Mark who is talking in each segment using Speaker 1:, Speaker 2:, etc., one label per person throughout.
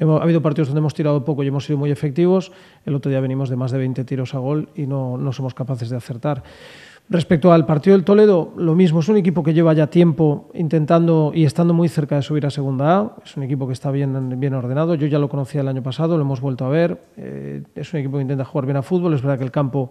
Speaker 1: ha habido partidos donde hemos tirado poco y hemos sido muy efectivos. El otro día venimos de más de 20 tiros a gol y no, somos capaces de acertar. Respecto al partido del Toledo, lo mismo, es un equipo que lleva ya tiempo intentando y estando muy cerca de subir a Segunda A, es un equipo que está bien, bien ordenado, yo ya lo conocía el año pasado, lo hemos vuelto a ver, eh, es un equipo que intenta jugar bien a fútbol, es verdad que el campo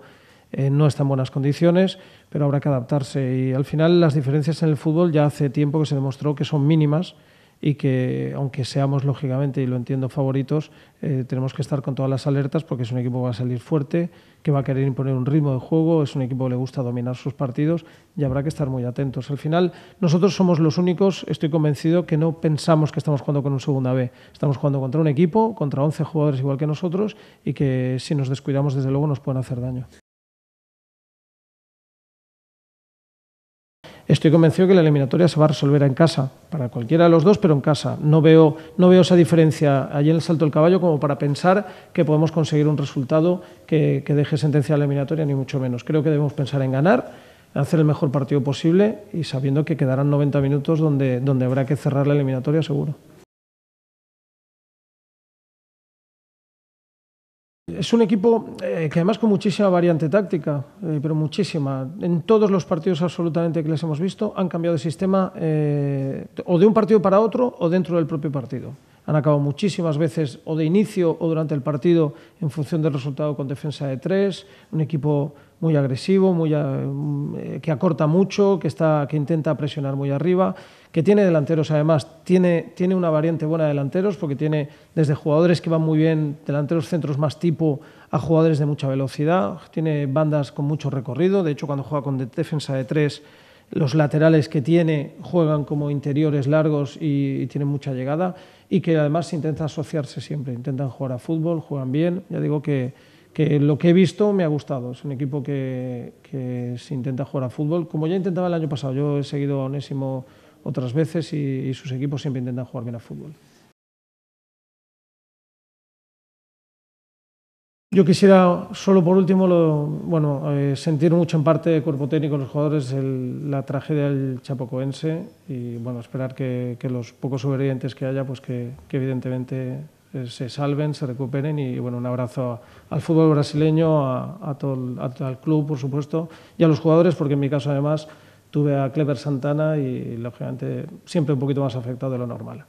Speaker 1: eh, no está en buenas condiciones, pero habrá que adaptarse y al final las diferencias en el fútbol ya hace tiempo que se demostró que son mínimas y que aunque seamos lógicamente, y lo entiendo, favoritos, eh, tenemos que estar con todas las alertas porque es un equipo que va a salir fuerte, que va a querer imponer un ritmo de juego, es un equipo que le gusta dominar sus partidos y habrá que estar muy atentos. Al final, nosotros somos los únicos, estoy convencido, que no pensamos que estamos jugando con un segunda B, estamos jugando contra un equipo, contra 11 jugadores igual que nosotros y que si nos descuidamos, desde luego, nos pueden hacer daño. Estoy convencido que la eliminatoria se va a resolver en casa, para cualquiera de los dos, pero en casa. No veo, no veo esa diferencia allí en el salto del caballo como para pensar que podemos conseguir un resultado que, deje sentencia la eliminatoria, ni mucho menos. Creo que debemos pensar en ganar, hacer el mejor partido posible y sabiendo que quedarán 90 minutos donde habrá que cerrar la
Speaker 2: eliminatoria seguro.
Speaker 1: Es un equipo eh, que además con muchísima variante táctica, eh, pero muchísima. En todos los partidos absolutamente que les hemos visto han cambiado de sistema eh, o de un partido para otro o dentro del propio partido han acabado muchísimas veces o de inicio o durante el partido en función del resultado con defensa de tres, un equipo muy agresivo, muy eh, mm, que acorta mucho, que, está, que intenta presionar muy arriba, que tiene delanteros además, tiene, tiene una variante buena de delanteros porque tiene desde jugadores que van muy bien, delanteros centros más tipo a jugadores de mucha velocidad, tiene bandas con mucho recorrido, de hecho cuando juega con defensa de tres los laterales que tiene juegan como interiores largos y, tienen mucha llegada y que además intenta asociarse siempre, intentan jugar a fútbol, juegan bien, ya digo que, lo que he visto me ha gustado, es un equipo que, se intenta jugar a fútbol, como ya intentaba el año pasado, yo he seguido a Onésimo otras veces y, y sus equipos siempre
Speaker 2: intentan jugar bien a fútbol.
Speaker 1: Yo quisiera, solo por último, lo, bueno, eh, sentir mucho en parte de cuerpo técnico los jugadores la tragedia del chapocoense y bueno, esperar que, los pocos sobrevivientes que haya, pues que, evidentemente eh, se salven, se recuperen y bueno, un abrazo al fútbol brasileño, a, al club por supuesto y a los jugadores porque en mi caso además tuve a Clever Santana y lógicamente siempre un poquito más afectado de lo
Speaker 2: normal.